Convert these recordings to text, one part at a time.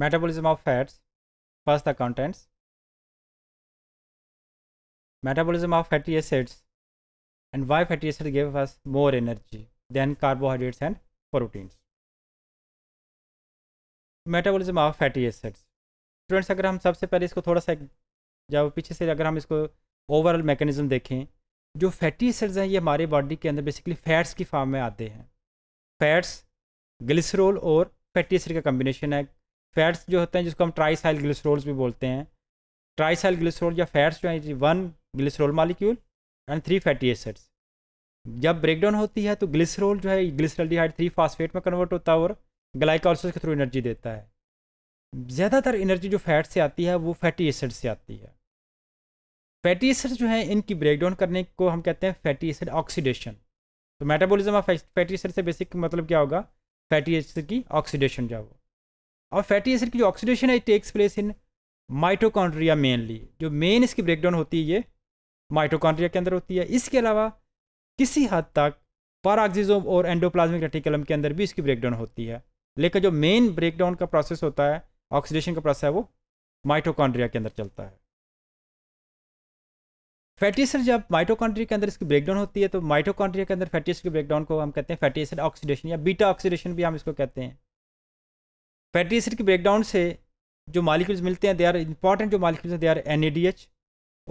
metabolism of fats first the contents metabolism of fatty acids and why fatty acids give us more energy than carbohydrates and proteins metabolism of fatty acids students अगर हम सबसे पहले इसको थोड़ा सा जब पीछे से अगर हम इसको ओवरऑल मैकेनिज्म देखें जो फैटी एसिड्स हैं ये हमारे बॉडी के अंदर बेसिकली फैट्स की फॉर्म में आते हैं फैट्स ग्लिसरोल और फैटी एसिड का कम्बिनेशन है फैट्स जो होते हैं जिसको हम ट्राईसाइल ग्लिसरोल्स भी बोलते हैं ट्राईसाइल ग्लिसरोल या फैट्स जो हैं one glycerol molecule and three fatty acids जब ब्रेकडाउन होती है तो ग्लिसरोल जो है ग्लिसरल थ्री फास्फेट में कन्वर्ट होता है और ग्लाइकोलिसिस के थ्रू एनर्जी देता है ज़्यादातर एनर्जी जो फैट से आती है वो फैटी एसिड से आती है फैटी एसिड जो है इनकी ब्रेकडाउन करने को हम कहते हैं फैटी एसिड ऑक्सीडेशन तो मेटाबॉलिज्म ऑफ फैटी एसिड से बेसिक मतलब क्या होगा फैटी एसिड की ऑक्सीडेशन जो और फैटी एसिड की जो ऑक्सीडेशन है takes place in mitochondria mainly जो मेन इसकी ब्रेकडाउन होती है ये माइटोकॉन्ड्रिया के अंदर होती है इसके अलावा किसी हद तक पाराक्सिजोम और एंडोप्लाज्मिक रेटिकुलम के अंदर भी इसकी ब्रेकडाउन होती है लेकिन जो मेन ब्रेकडाउन का प्रोसेस होता है ऑक्सीडेशन का प्रोसेस है वो माइटोकॉन्ड्रिया के अंदर चलता है फैटीसर जब माइटोकॉन्ड्रिया के अंदर इसकी ब्रेकडाउन होती है तो माइटोकॉन्ड्रिया के अंदर फैटीसर के ब्रेकडाउन को हम कहते हैं फैटी ऑक्सीडेशन या बीटा ऑक्सीडेशन भी हम इसको कहते हैं फैटी एसिड की ब्रेकडाउन से जो मालिक्यूल्स मिलते हैं दे आर इंपॉर्टेंट जो मालिक्यूल्स हैं दे आर एन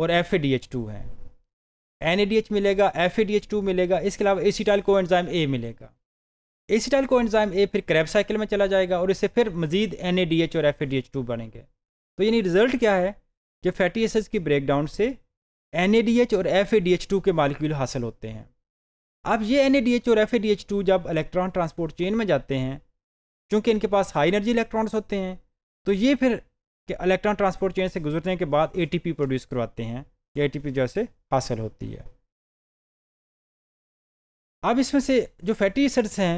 और एफ हैं एन मिलेगा एफ मिलेगा इसके अलावा एसीटाइल को एनजाइम ए मिलेगा एसीटाइल को एनजाइम ए फिर क्रैप साइकिल में चला जाएगा और इससे फिर मजीद एन और एफ बनेंगे तो यानी रिजल्ट क्या है कि फैटी एसिड्स की ब्रेकडाउन से एन और एफ के मालिक्यूल हासिल होते हैं अब ये एन और एफ जब इलेक्ट्रॉन ट्रांसपोर्ट चेन में जाते हैं क्योंकि इनके पास हाई एनर्जी इलेक्ट्रॉन्स होते हैं तो ये फिर कि इलेक्ट्रॉन ट्रांसपोर्ट चेन से गुजरने के बाद पी प्रोड्यूस करवाते हैं या पी जैसे हासिल होती है अब इसमें से जो फैटी एसिड्स हैं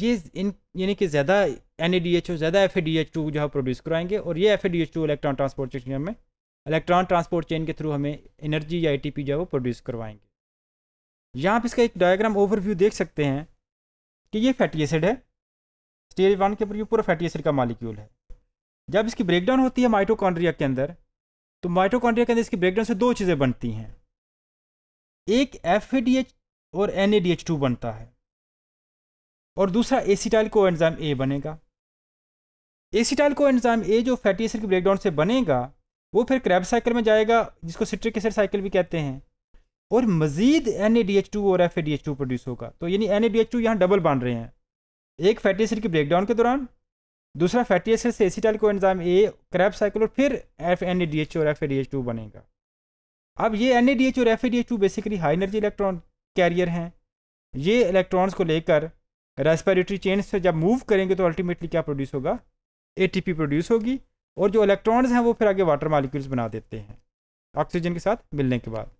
ये इन यानी कि ज़्यादा N A D H O ज़्यादा F A D H two जो है प्रोड्यूस करवाएंगे और ये F A D H two electron transport chain में इलेक्ट्रॉन ट्रांसपोर्ट चेन के थ्रू हमें एनर्जी या ए टी पी जो है वो प्रोड्यूस करवाएंगे यहाँ आप इसका एक डायग्राम ओवरव्यू देख सकते हैं कि ये फैटी एसिड है स्टेज वन के ऊपर ये पूरा फैटी एसिड का मालिक्यूल है जब इसकी ब्रेकडाउन होती है माइटोकॉन्ड्रिया के अंदर तो माइटोकॉन्ड्रिया के अंदर इसकी ब्रेकडाउन से दो चीज़ें बनती हैं एक एफ और एन बनता है और दूसरा एसीटाइल को एंजाइम ए बनेगा एसीटाइल को एनजाम ए जो फैटी एसिड के ब्रेकडाउन से बनेगा वो फिर क्रैब साइकिल में जाएगा जिसको सिट्रिक एसिड साइकिल भी कहते हैं और मजीद एन और एफ प्रोड्यूस होगा तो यानी एन यहाँ डबल बन रहे हैं एक फैटी एसिड की ब्रेकडाउन के दौरान दूसरा फैटी एसिड से एसिटाइल को एंजाम ए क्रैप साइकिल और फिर एफ एन डी एच और एफ डी एच टू बनेगा अब ये एन डी एच और F D H two basically high energy electron carrier हैं ये इलेक्ट्रॉन्स को लेकर रेस्पिरेटरी चेन से जब मूव करेंगे तो अल्टीमेटली क्या प्रोड्यूस होगा ए टी पी प्रोड्यूस होगी और जो इलेक्ट्रॉन्स हैं वो फिर आगे वाटर मालिक्यूल्स बना देते हैं ऑक्सीजन के साथ मिलने के बाद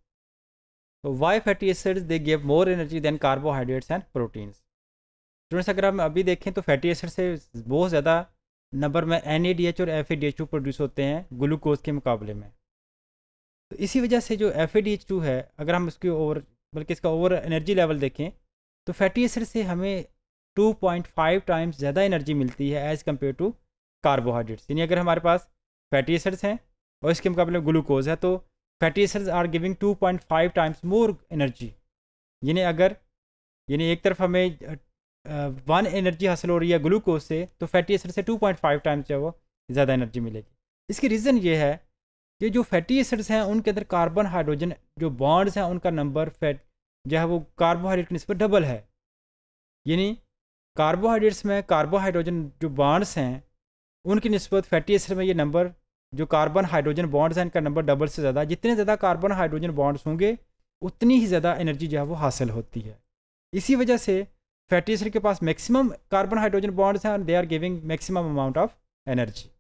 तो why fatty acids they give more energy than carbohydrates and proteins students अगर हम अभी देखें तो फैटी एसिड से बहुत ज़्यादा नंबर में एन और एफ प्रोड्यूस होते हैं ग्लूकोज के मुकाबले में तो इसी वजह से जो एफ है अगर हम उसकी ओवर बल्कि इसका ओवर एनर्जी लेवल देखें तो फैटी एसिड से हमें 2.5 टाइम्स ज़्यादा एनर्जी मिलती है एज़ कम्पेयर टू कार्बोहाइड्रेट्स यानी अगर हमारे पास फैटी एसिड्स हैं और इसके मुकाबले ग्लूकोज है तो fatty acids are giving 2.5 times more energy यानी अगर यानी एक तरफ हमें वन एनर्जी हासिल हो रही है ग्लूकोज से तो फैटी एसिड से 2.5 टाइम्स जो है वो ज़्यादा एनर्जी मिलेगी इसकी रीज़न ये है कि जो फैटी एसिड्स हैं उनके अंदर कार्बन हाइड्रोजन जो बॉन्ड्स हैं उनका नंबर फैट जो है वो कार्बोहाइड्रेट नस्बत डबल है यानी कार्बोहाइड्रेट्स में कार्बोहाइड्रोजन जो बॉन्ड्स हैं उनकी नस्बत फैटी एसिड में ये नंबर जो कार्बन हाइड्रोजन बॉन्ड्स हैं इनका नंबर डबल से ज़्यादा जितने ज़्यादा कार्बन हाइड्रोजन बॉन्ड्स होंगे उतनी ही ज़्यादा एनर्जी जो है वो हासिल होती है इसी वजह से फैटी एसिड के पास मैक्सिमम कार्बन हाइड्रोजन बॉन्ड्स हैं and they are giving maximum amount of energy